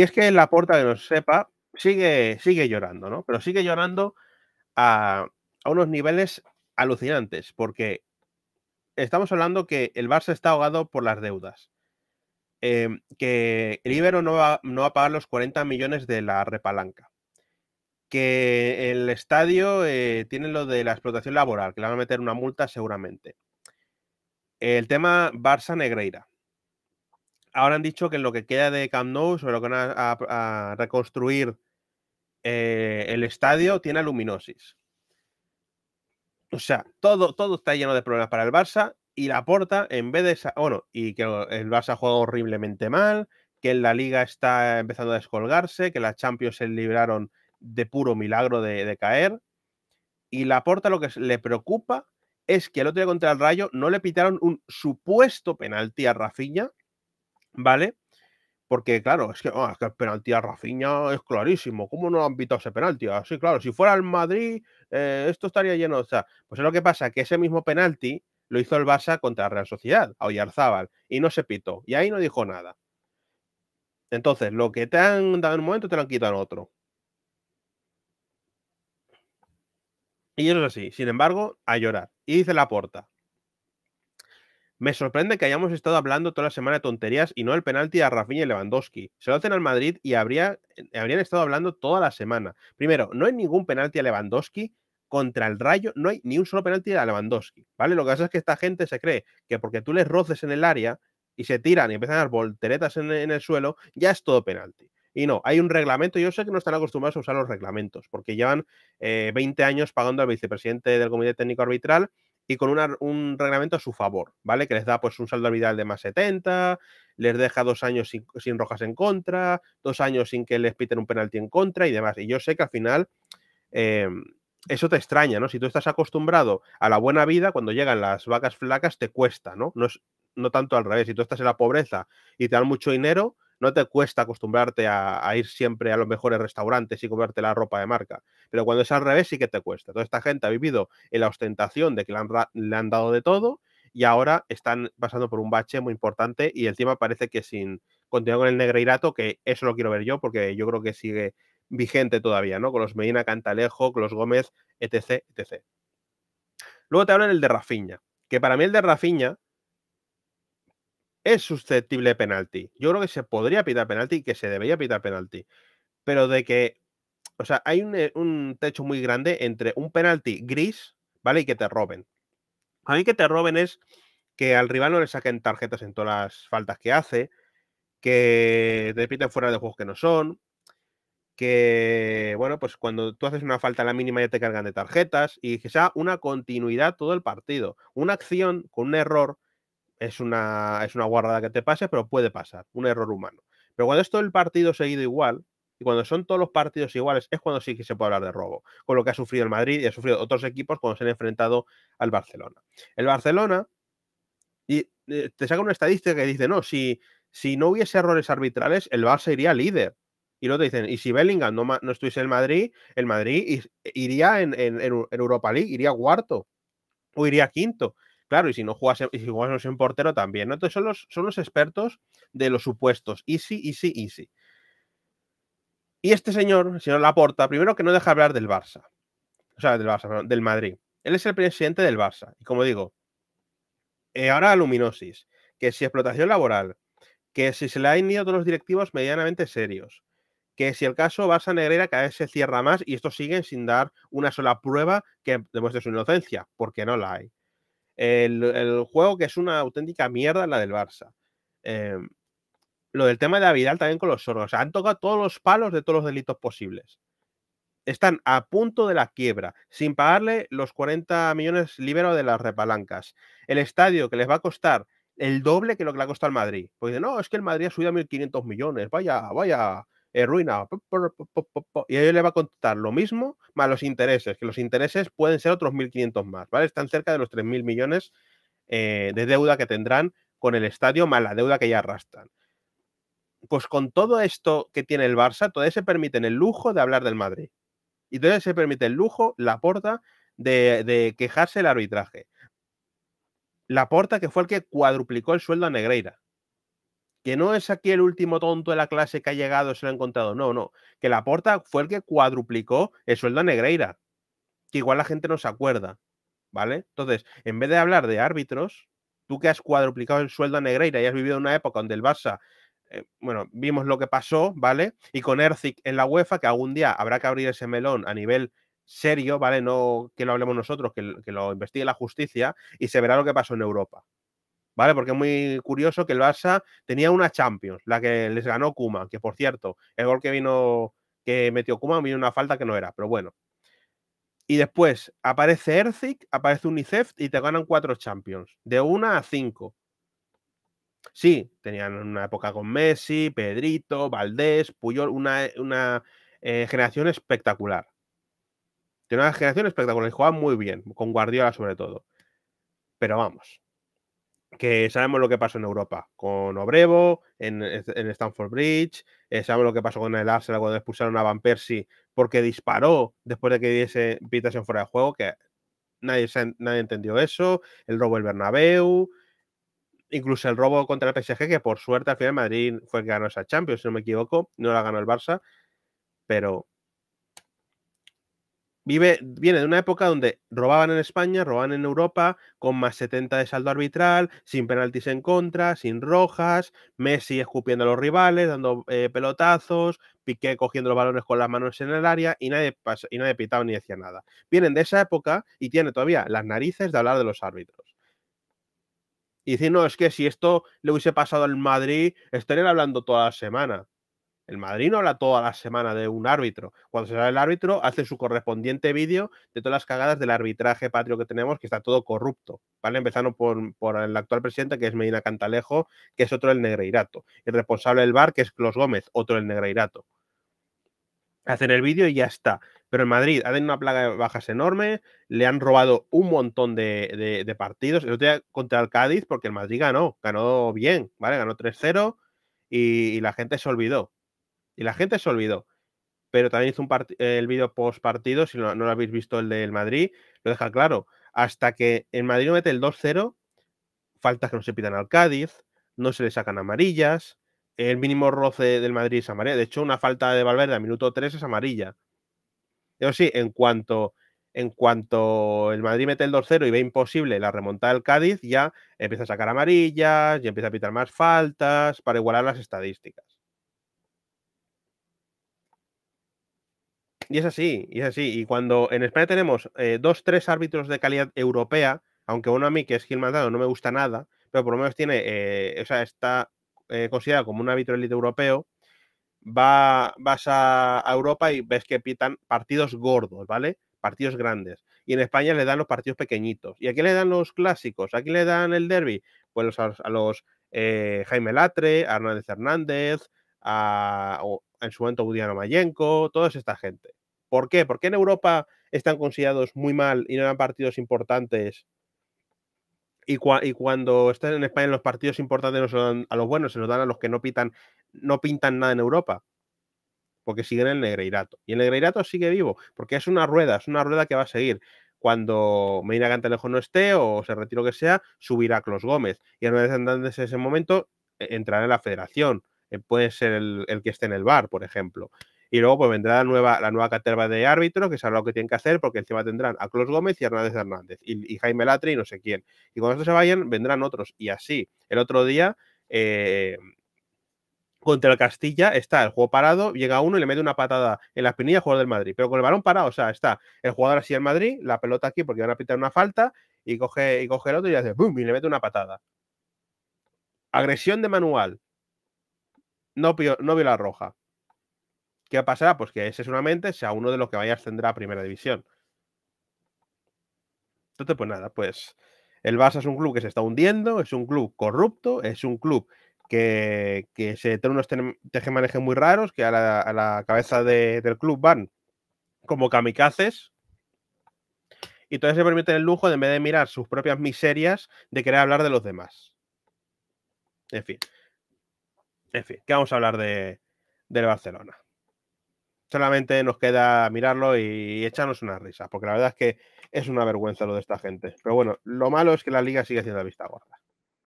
Y es que la puerta que los sepa, sigue, sigue llorando, ¿no? Pero sigue llorando a, unos niveles alucinantes, porque estamos hablando que el Barça está ahogado por las deudas. Em, que el Ibero no va, no a pagar los 40 millones de la repalanca. Que el estadio eh, tiene lo de la explotación laboral, que le van a meter una multa seguramente. El tema Barça Negreira ahora han dicho que en lo que queda de Camp Nou, sobre lo que van a, reconstruir eh, el estadio, tiene aluminosis. O sea, todo, todo está lleno de problemas para el Barça y la porta, en vez de esa. Bueno, y que el Barça ha jugado horriblemente mal, que la liga está empezando a descolgarse, que las Champions se libraron de puro milagro de, caer. Y la porta lo que le preocupa es que el otro día contra el Rayo no le pitaron un supuesto penalti a Rafinha ¿Vale? Porque, claro, es que, ah, el penalti a Rafiña, es clarísimo. ¿Cómo no han pitado ese penalti? Así, ah, claro, si fuera el Madrid, eh, esto estaría lleno. O sea, pues es lo que pasa, que ese mismo penalti lo hizo el Barça contra Real Sociedad, a Oyarzábal, y no se pitó. Y ahí no dijo nada. Entonces, lo que te han dado en un momento, te lo han quitado en otro. Y eso es así. Sin embargo, a llorar. Y dice la porta. Me sorprende que hayamos estado hablando toda la semana de tonterías y no el penalti a Rafinha y Lewandowski. Se lo hacen al Madrid y habría, habrían estado hablando toda la semana. Primero, no hay ningún penalti a Lewandowski contra el Rayo, no hay ni un solo penalti a Lewandowski, ¿vale? Lo que pasa es que esta gente se cree que porque tú les roces en el área y se tiran y empiezan a dar volteretas en, el suelo, ya es todo penalti. Y no, hay un reglamento. Yo sé que no están acostumbrados a usar los reglamentos, porque llevan 20 eh, años pagando al vicepresidente del Comité Técnico Arbitral y con un reglamento a su favor, ¿vale? Que les da pues un saldo vital de más 70, les deja dos años sin, rojas en contra, dos años sin que les piten un penalti en contra y demás. Y yo sé que al final eh, eso te extraña, ¿no? Si tú estás acostumbrado a la buena vida, cuando llegan las vacas flacas te cuesta, ¿no? No, es, no tanto al revés. Si tú estás en la pobreza y te dan mucho dinero, no te cuesta acostumbrarte a, ir siempre a los mejores restaurantes y comerte la ropa de marca. Pero cuando es al revés sí que te cuesta. Toda esta gente ha vivido en la ostentación de que le han, dado de todo y ahora están pasando por un bache muy importante y el tema parece que sin continuar con el Negreirato, que eso lo quiero ver yo porque yo creo que sigue vigente todavía, ¿no? Con los Medina Cantalejo, con los Gómez, etc, etc. Luego te hablan el de Rafiña, que para mí el de Rafiña es susceptible penalti. Yo creo que se podría pitar penalti y que se debería pitar penalti. Pero de que, o sea, hay eh, un, techo muy grande entre un penalti gris, ¿vale? Y que te roben. A mí que te roben es que al rival no le saquen tarjetas en todas las faltas que hace, que te piten fuera de juegos que no son, que, bueno, pues cuando tú haces una falta a la mínima ya te cargan de tarjetas y que sea ah, una continuidad todo el partido. Una acción con un error es una, es una guardada que te pase, pero puede pasar, un error humano. Pero cuando es todo el partido seguido igual, y cuando son todos los partidos iguales, es cuando sí que se puede hablar de robo, con lo que ha sufrido el Madrid y ha sufrido otros equipos cuando se han enfrentado al Barcelona. El Barcelona, y eh, te saca una estadística que dice, no, si, si no hubiese errores arbitrales, el Barça iría líder. Y luego te dicen, y si Bellingham no, no estuviese en Madrid, el Madrid iría en, en Europa League, iría cuarto o iría quinto. Claro, y si no juegas y si jugásemos en portero también, Entonces son los, son los expertos de los supuestos. Easy, easy, easy. Y este señor, señor Laporta, primero que no deja hablar del Barça. O sea, del Barça, perdón, del Madrid. Él es el presidente del Barça. Y como digo, eh, ahora luminosis, que si explotación laboral, que si se le han ido todos los directivos medianamente serios, que si el caso Barça Negrera cada vez se cierra más y estos siguen sin dar una sola prueba que demuestre su inocencia, porque no la hay. El, juego que es una auténtica mierda, la del Barça. Eh, lo del tema de Avidal también con los sordos. han tocado todos los palos de todos los delitos posibles. Están a punto de la quiebra, sin pagarle los 40 millones libero de las repalancas. El estadio que les va a costar el doble que lo que le ha costado al Madrid. Porque no, es que el Madrid ha subido a 1.500 millones. Vaya, vaya, eh, y a ellos le va a contar lo mismo más los intereses, que los intereses pueden ser otros 1.500 más, ¿vale? Están cerca de los 3.000 millones eh, de deuda que tendrán con el estadio más la deuda que ya arrastran. Pues con todo esto que tiene el Barça, todavía se permiten el lujo de hablar del Madrid. Y todavía se permite el lujo, la porta, de, de quejarse el arbitraje. La porta que fue el que cuadruplicó el sueldo a Negreira que no es aquí el último tonto de la clase que ha llegado, se lo ha encontrado. No, no. Que la porta fue el que cuadruplicó el sueldo a Negreira. Que igual la gente no se acuerda. ¿Vale? Entonces, en vez de hablar de árbitros, tú que has cuadruplicado el sueldo a Negreira y has vivido una época donde el Barça eh, bueno, vimos lo que pasó, ¿vale? Y con Erzic en la UEFA, que algún día habrá que abrir ese melón a nivel serio, ¿vale? No que lo hablemos nosotros, que, que, lo investigue la justicia y se verá lo que pasó en Europa, ¿vale? Porque es muy curioso que el Barça tenía una Champions, la que les ganó Kuma, que por cierto, el gol que vino, que metió Kuma, vino una falta que no era, pero bueno. Y después aparece Erzig aparece UNICEF y te ganan cuatro Champions, de una a cinco. Sí, tenían una época con Messi, Pedrito, Valdés, Puyol, una, eh, generación espectacular. Tiene una generación espectacular y jugaban muy bien, con Guardiola sobre todo. Pero vamos, que sabemos lo que pasó en Europa con Obrevo, en, en Stanford Bridge, eh, sabemos lo que pasó con el Arsenal cuando expulsaron a Van Persie porque disparó después de que diese invitación fuera de juego, que nadie, nadie entendió eso, el robo del Bernabéu, incluso el robo contra el PSG, que por suerte al final Madrid fue el que ganó esa Champions, si no me equivoco, no la ganó el Barça, pero vive, viene de una época donde robaban en España, robaban en Europa, con más 70 de saldo arbitral, sin penaltis en contra, sin rojas, Messi escupiendo a los rivales, dando eh, pelotazos, Piqué cogiendo los balones con las manos en el área y nadie, y nadie pitaba ni decía nada. Vienen de esa época y tienen todavía las narices de hablar de los árbitros. Y decir, no, es que si esto le hubiese pasado al Madrid, estarían hablando toda la semana. El Madrid no habla toda la semana de un árbitro. Cuando se sale el árbitro, hace su correspondiente vídeo de todas las cagadas del arbitraje patrio que tenemos, que está todo corrupto. ¿vale? Empezando por, el actual presidente, que es Medina Cantalejo, que es otro el Negreirato. El responsable del bar, que es Clos Gómez, otro el Negreirato. Hacen el vídeo y ya está. Pero en Madrid ha tenido una plaga de bajas enorme, le han robado un montón de, partidos. El otro contra el Cádiz, porque el Madrid ganó, ganó bien, ¿vale? Ganó 3-0 y la gente se olvidó. Y la gente se olvidó. Pero también hizo un el vídeo post partido, si no, no, lo habéis visto el del Madrid, lo deja claro. Hasta que el Madrid no mete el 2-0, faltas que no se pitan al Cádiz, no se le sacan amarillas, el mínimo roce del Madrid es amarilla. De hecho, una falta de Valverde a minuto 3 es amarilla. Eso sí, en cuanto, en cuanto el Madrid mete el 2-0 y ve imposible la remontada del Cádiz, ya empieza a sacar amarillas, ya empieza a pitar más faltas para igualar las estadísticas. y es así, y es así. Y cuando en España tenemos eh, dos, tres árbitros de calidad europea, aunque uno a mí, que es Gil Mandado no me gusta nada, pero por lo menos tiene, eh, o sea, está eh, considerado como un árbitro élite europeo, va, vas a, Europa y ves que pitan partidos gordos, ¿vale? Partidos grandes. Y en España le dan los partidos pequeñitos. ¿Y aquí le dan los clásicos? ¿Aquí le dan el derby? Pues a, los eh, Jaime Latre, a Hernández Hernández, a, en su momento Budiano Mayenko, toda esta gente. ¿Por qué? ¿Por en Europa están considerados muy mal y no dan partidos importantes? Y, cuando están en España los partidos importantes no se dan a los buenos, se los dan a los que no pitan, no pintan nada en Europa. Porque siguen el Negreirato. Y el Negreirato sigue vivo, porque es una rueda, es una rueda que va a seguir. Cuando Medina Cantalejo no esté o se retiro que sea, subirá Clos Gómez. Y en vez desde ese momento eh, entrará en la federación. Eh, puede ser el, el que esté en el bar, por ejemplo. Y luego pues vendrá la nueva, la nueva caterva de árbitros, que sabrá lo que tienen que hacer, porque encima tendrán a Clos Gómez y Hernández Hernández, y, Jaime Latri y no sé quién. Y cuando estos se vayan, vendrán otros. Y así, el otro día... Eh, contra el Castilla está el juego parado, llega uno y le mete una patada en la espinilla al jugador del Madrid, pero con el balón parado, o sea, está el jugador así en Madrid, la pelota aquí porque van a pitar una falta y coge, y coge el otro y hace boom y le mete una patada. Agresión de manual. No, no vio la roja. ¿Qué pasará? Pues que ese seguramente sea uno de los que vaya a ascender a primera división. Entonces, pues nada, pues el Barça es un club que se está hundiendo, es un club corrupto, es un club que, se tiene unos tejemanejes muy raros, que a la, cabeza del club van como kamikazes, y entonces se permite el lujo de en vez de mirar sus propias miserias, de querer hablar de los demás. En fin. En fin, que vamos a hablar de, del Barcelona solamente nos queda mirarlo y echarnos una risa, porque la verdad es que es una vergüenza lo de esta gente. Pero bueno, lo malo es que la liga sigue haciendo la vista gorda.